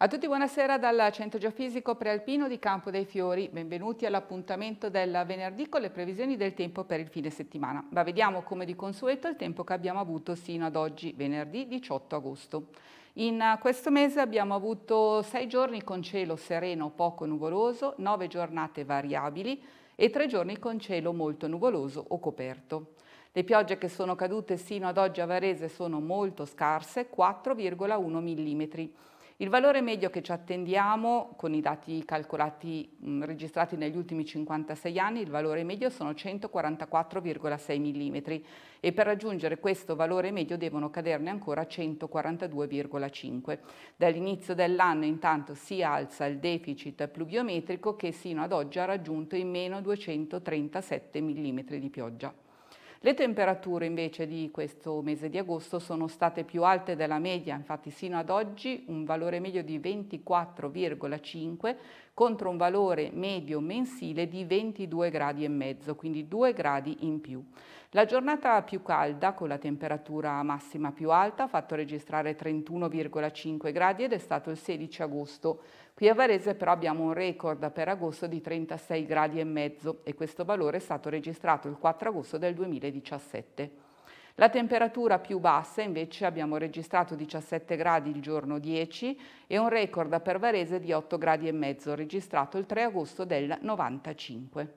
A tutti buonasera dal Centro Geofisico Prealpino di Campo dei Fiori. Benvenuti all'appuntamento del venerdì con le previsioni del tempo per il fine settimana. Ma vediamo come di consueto il tempo che abbiamo avuto sino ad oggi, venerdì 18 agosto. In questo mese abbiamo avuto sei giorni con cielo sereno poco nuvoloso, nove giornate variabili e tre giorni con cielo molto nuvoloso o coperto. Le piogge che sono cadute sino ad oggi a Varese sono molto scarse, 4,1 mm il valore medio che ci attendiamo con i dati calcolati mh, mm, registrati negli ultimi 56 anni, il valore medio sono 144,6 mm e per raggiungere questo valore medio devono caderne ancora 142,5. Dall'inizio dell'anno intanto si alza il deficit pluviometrico che sino ad oggi ha raggiunto i meno 237 mm di pioggia. Le temperature invece di questo mese di agosto sono state più alte della media, infatti sino ad oggi un valore medio di 24,5 contro un valore medio mensile di 22 gradi e mezzo, quindi 2 gradi in più. La giornata più calda, con la temperatura massima più alta, ha fatto registrare 31,5 gradi ed è stato il 16 agosto. Qui a Varese però abbiamo un record per agosto di 36 gradi e mezzo e questo valore è stato registrato il 4 agosto del 2017. La temperatura più bassa invece abbiamo registrato 17 gradi il giorno 10 e un record a Pervarese di 8 gradi e mezzo registrato il 3 agosto del 95.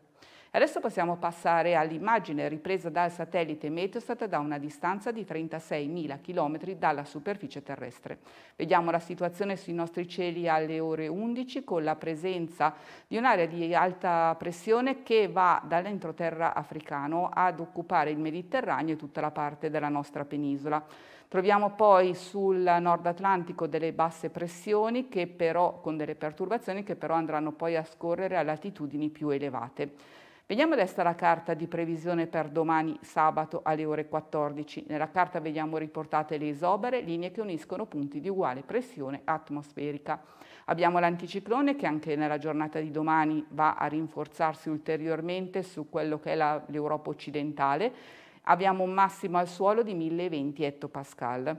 Adesso possiamo passare all'immagine ripresa dal satellite Meteosat da una distanza di 36.000 km dalla superficie terrestre. Vediamo la situazione sui nostri cieli alle ore 11 con la presenza di un'area di alta pressione che va dall'entroterra africano ad occupare il Mediterraneo e tutta la parte della nostra penisola. Troviamo poi sul nord Atlantico delle basse pressioni che però, con delle perturbazioni che però andranno poi a scorrere a latitudini più elevate. Vediamo adesso la carta di previsione per domani sabato alle ore 14. Nella carta vediamo riportate le isobare, linee che uniscono punti di uguale pressione atmosferica. Abbiamo l'anticiclone che anche nella giornata di domani va a rinforzarsi ulteriormente su quello che è l'Europa occidentale. Abbiamo un massimo al suolo di 1020 ettopascal.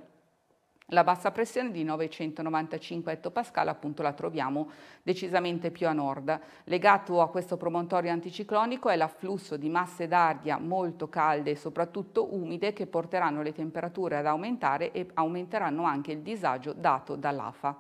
La bassa pressione di 995 ettopascal appunto la troviamo decisamente più a nord. Legato a questo promontorio anticiclonico è l'afflusso di masse d'aria molto calde e soprattutto umide che porteranno le temperature ad aumentare e aumenteranno anche il disagio dato dall'AFA.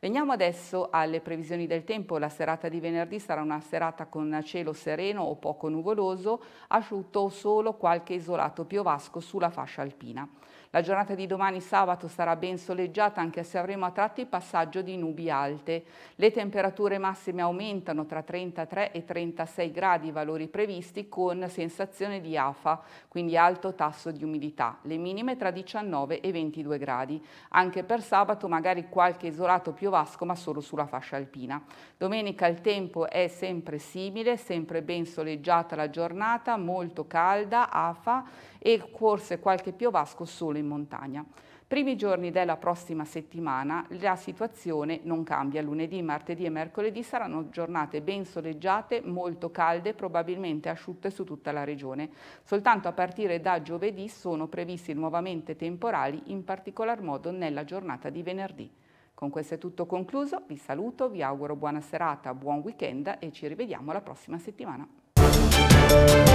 Veniamo adesso alle previsioni del tempo. La serata di venerdì sarà una serata con cielo sereno o poco nuvoloso, asciutto o solo qualche isolato piovasco sulla fascia alpina. La giornata di domani sabato sarà ben soleggiata anche se avremo a tratti passaggio di nubi alte. Le temperature massime aumentano tra 33 e 36 gradi valori previsti con sensazione di afa, quindi alto tasso di umidità. Le minime tra 19 e 22 gradi. Anche per sabato magari qualche isolato piovasco Vasco ma solo sulla fascia alpina. Domenica il tempo è sempre simile, sempre ben soleggiata la giornata, molto calda, afa e forse qualche piovasco solo in montagna. Primi giorni della prossima settimana la situazione non cambia. Lunedì, martedì e mercoledì saranno giornate ben soleggiate, molto calde, probabilmente asciutte su tutta la regione. Soltanto a partire da giovedì sono previsti nuovamente temporali, in particolar modo nella giornata di venerdì. Con questo è tutto concluso, vi saluto, vi auguro buona serata, buon weekend e ci rivediamo la prossima settimana.